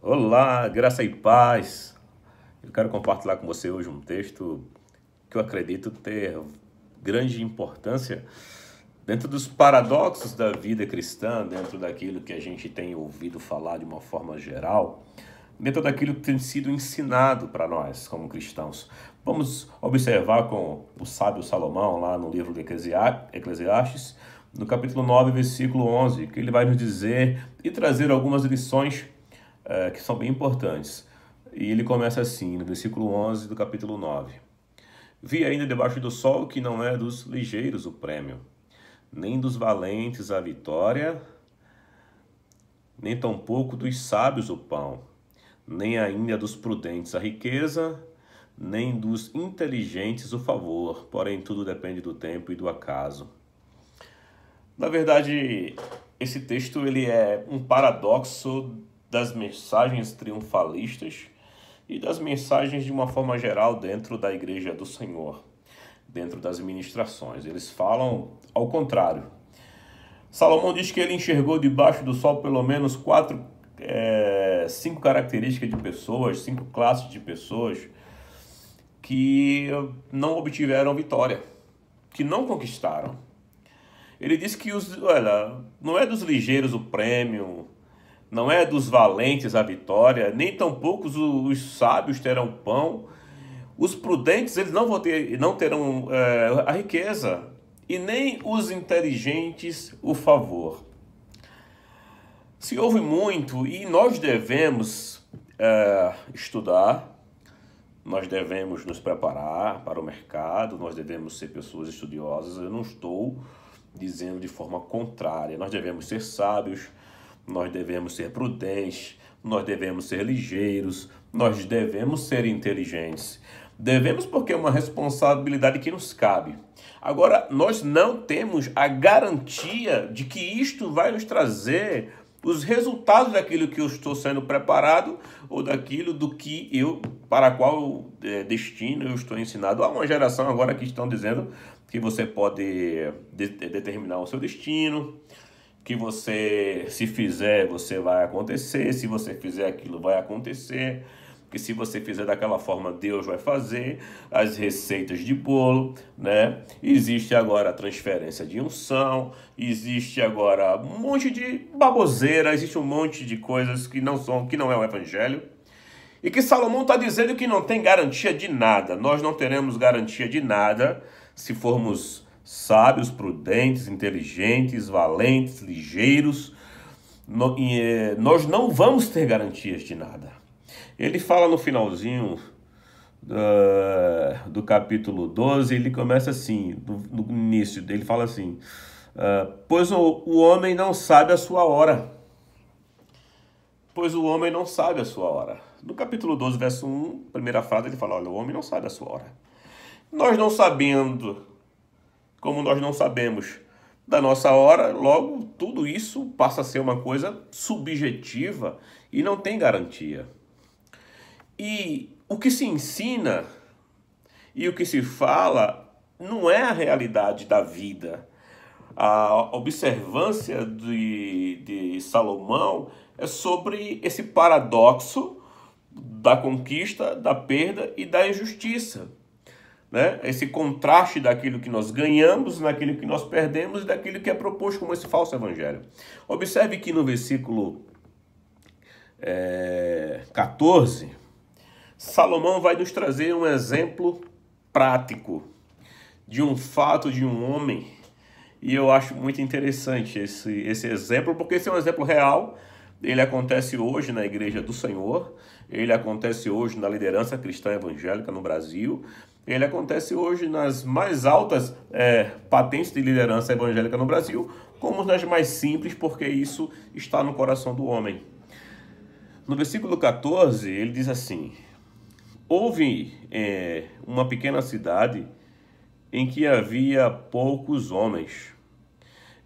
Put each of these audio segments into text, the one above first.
Olá, graça e paz. Eu quero compartilhar com você hoje um texto que eu acredito ter grande importância dentro dos paradoxos da vida cristã, dentro daquilo que a gente tem ouvido falar de uma forma geral, dentro daquilo que tem sido ensinado para nós como cristãos. Vamos observar com o sábio Salomão lá no livro de Eclesiastes, no capítulo 9, versículo 11, que ele vai nos dizer e trazer algumas lições é, que são bem importantes. E ele começa assim, no versículo 11 do capítulo 9. Vi ainda debaixo do sol que não é dos ligeiros o prêmio, nem dos valentes a vitória, nem tampouco dos sábios o pão, nem ainda dos prudentes a riqueza, nem dos inteligentes o favor, porém tudo depende do tempo e do acaso. Na verdade, esse texto ele é um paradoxo das mensagens triunfalistas e das mensagens de uma forma geral dentro da Igreja do Senhor, dentro das ministrações. Eles falam ao contrário. Salomão diz que ele enxergou debaixo do sol pelo menos quatro, é, cinco características de pessoas, cinco classes de pessoas que não obtiveram vitória, que não conquistaram. Ele diz que os, olha, não é dos ligeiros o prêmio, não é dos valentes a vitória, nem tampouco os, os sábios terão pão. Os prudentes eles não vão ter, não terão é, a riqueza e nem os inteligentes o favor. Se ouve muito e nós devemos é, estudar, nós devemos nos preparar para o mercado, nós devemos ser pessoas estudiosas. Eu não estou dizendo de forma contrária. Nós devemos ser sábios, nós devemos ser prudentes, nós devemos ser ligeiros, nós devemos ser inteligentes. Devemos porque é uma responsabilidade que nos cabe. Agora, nós não temos a garantia de que isto vai nos trazer os resultados daquilo que eu estou sendo preparado ou daquilo do que eu para qual é, destino eu estou ensinado. Há uma geração agora que estão dizendo que você pode de, determinar o seu destino, que você se fizer, você vai acontecer, se você fizer aquilo, vai acontecer, que se você fizer daquela forma, Deus vai fazer, as receitas de bolo, né? Existe agora a transferência de unção, existe agora um monte de baboseira, existe um monte de coisas que não são, que não é o evangelho. E que Salomão está dizendo que não tem garantia de nada. Nós não teremos garantia de nada se formos sábios, prudentes, inteligentes, valentes, ligeiros, eh, nós não vamos ter garantias de nada. Ele fala no finalzinho do capítulo 12, ele começa assim, no, no início, ele fala assim, uh, pois o, o homem não sabe a sua hora, pois o homem não sabe a sua hora. No capítulo 12, verso 1, primeira frase, ele fala, olha, o homem não sabe a sua hora. Nós não sabendo como nós não sabemos da nossa hora, logo tudo isso passa a ser uma coisa subjetiva e não tem garantia. E o que se ensina e o que se fala não é a realidade da vida. A observância de, de Salomão é sobre esse paradoxo da conquista, da perda e da injustiça né? esse contraste daquilo que nós ganhamos, naquilo que nós perdemos e daquilo que é proposto como esse falso evangelho. Observe que no versículo é, 14, Salomão vai nos trazer um exemplo prático de um fato de um homem. E eu acho muito interessante esse, esse exemplo, porque esse é um exemplo real. Ele acontece hoje na Igreja do Senhor, ele acontece hoje na liderança cristã evangélica no Brasil, ele acontece hoje nas mais altas é, patentes de liderança evangélica no Brasil, como nas mais simples, porque isso está no coração do homem. No versículo 14, ele diz assim: Houve é, uma pequena cidade em que havia poucos homens.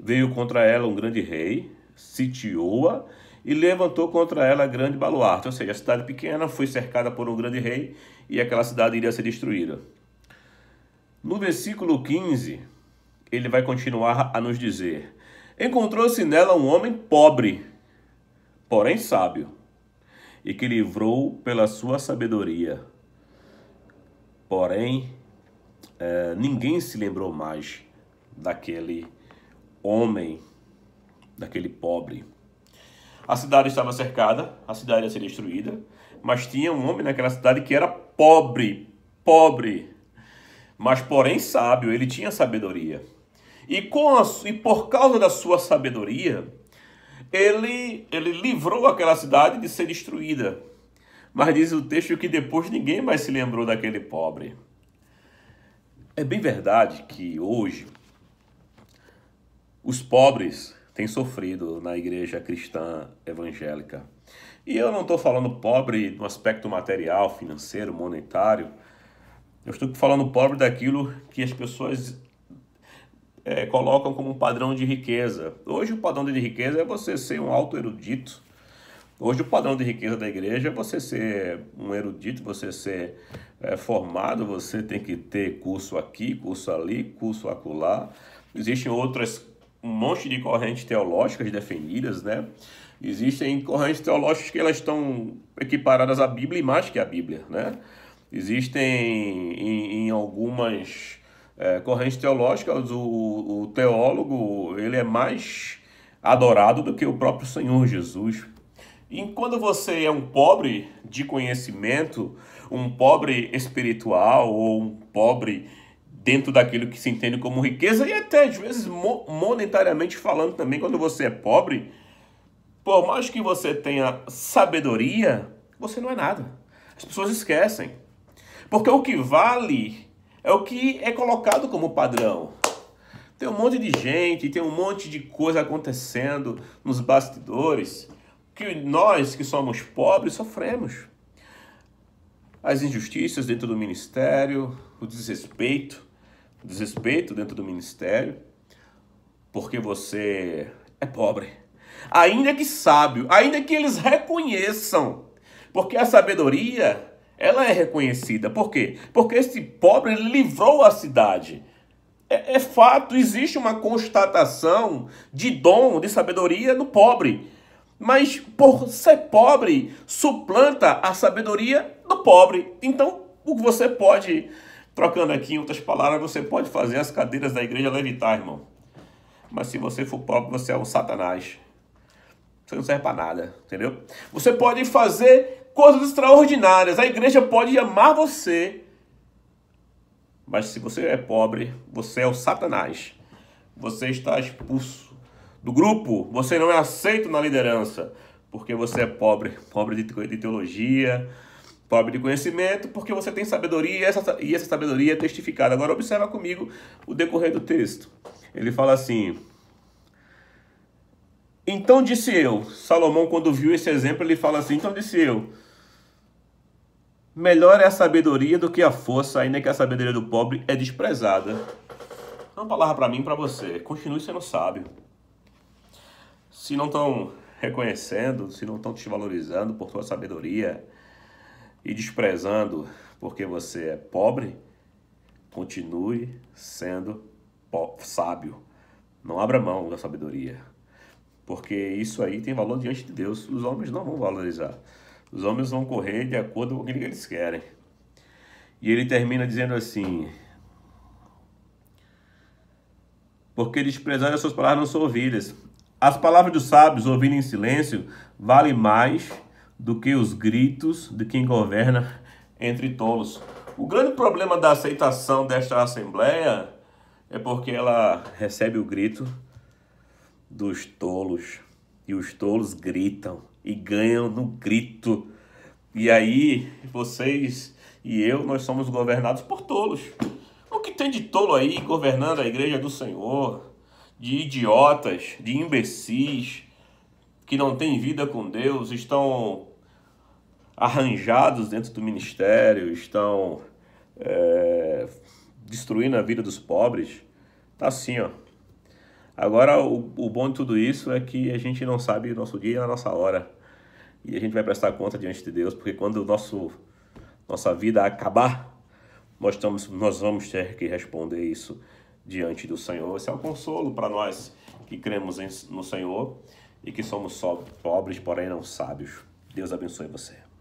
Veio contra ela um grande rei, sitiou-a e levantou contra ela grande baluarte. Ou seja, a cidade pequena foi cercada por um grande rei e aquela cidade iria ser destruída. No versículo 15, ele vai continuar a nos dizer: Encontrou-se nela um homem pobre, porém sábio, e que livrou pela sua sabedoria. Porém, eh, ninguém se lembrou mais daquele homem, daquele pobre. A cidade estava cercada, a cidade ia ser destruída, mas tinha um homem naquela cidade que era pobre, pobre mas porém sábio, ele tinha sabedoria. E, com a, e por causa da sua sabedoria, ele, ele livrou aquela cidade de ser destruída. Mas diz o texto que depois ninguém mais se lembrou daquele pobre. É bem verdade que hoje os pobres têm sofrido na igreja cristã evangélica. E eu não estou falando pobre no aspecto material, financeiro, monetário eu estou falando pobre daquilo que as pessoas é, colocam como um padrão de riqueza. Hoje o padrão de riqueza é você ser um alto erudito. Hoje o padrão de riqueza da igreja é você ser um erudito, você ser é, formado, você tem que ter curso aqui, curso ali, curso acolá. Existem outras, um monte de correntes teológicas definidas, né? Existem correntes teológicas que elas estão equiparadas à Bíblia e mais que à Bíblia, né? Existem em, em algumas é, correntes teológicas, o, o teólogo ele é mais adorado do que o próprio Senhor Jesus. E quando você é um pobre de conhecimento, um pobre espiritual ou um pobre dentro daquilo que se entende como riqueza e até às vezes monetariamente falando também, quando você é pobre, por mais que você tenha sabedoria, você não é nada. As pessoas esquecem. Porque o que vale é o que é colocado como padrão. Tem um monte de gente, tem um monte de coisa acontecendo nos bastidores que nós que somos pobres sofremos. As injustiças dentro do ministério, o desrespeito, o desrespeito dentro do ministério, porque você é pobre. Ainda que sábio, ainda que eles reconheçam, porque a sabedoria ela é reconhecida. Por quê? Porque esse pobre livrou a cidade. É, é fato, existe uma constatação de dom, de sabedoria no pobre. Mas por ser pobre, suplanta a sabedoria do pobre. Então, o que você pode, trocando aqui em outras palavras, você pode fazer as cadeiras da igreja levitar, irmão. Mas se você for pobre, você é um satanás. Você não serve para nada, entendeu? Você pode fazer coisas extraordinárias. A igreja pode amar você, mas se você é pobre, você é o Satanás. Você está expulso do grupo, você não é aceito na liderança, porque você é pobre, pobre de teologia, pobre de conhecimento, porque você tem sabedoria e essa, e essa sabedoria é testificada. Agora observa comigo o decorrer do texto. Ele fala assim, então disse eu, Salomão, quando viu esse exemplo, ele fala assim: então disse eu, melhor é a sabedoria do que a força, ainda que a sabedoria do pobre é desprezada. É uma palavra para mim e para você: continue sendo sábio. Se não estão reconhecendo, se não estão te valorizando por tua sabedoria e desprezando porque você é pobre, continue sendo sábio. Não abra mão da sabedoria porque isso aí tem valor diante de Deus. Os homens não vão valorizar. Os homens vão correr de acordo com o que eles querem. E ele termina dizendo assim: Porque desprezando as suas palavras não são ouvidas. As palavras dos sábios, ouvindo em silêncio, valem mais do que os gritos de quem governa entre tolos. O grande problema da aceitação desta assembleia é porque ela recebe o grito dos tolos. E os tolos gritam e ganham no grito. E aí, vocês e eu, nós somos governados por tolos. O que tem de tolo aí governando a igreja do Senhor? De idiotas, de imbecis, que não têm vida com Deus, estão arranjados dentro do ministério, estão é, destruindo a vida dos pobres. Tá assim, ó. Agora, o, o bom de tudo isso é que a gente não sabe o nosso dia e a nossa hora. E a gente vai prestar conta diante de Deus, porque quando o nosso, nossa vida acabar, nós, estamos, nós vamos ter que responder isso diante do Senhor. Esse é um consolo para nós que cremos em, no Senhor e que somos só pobres, porém não sábios. Deus abençoe você.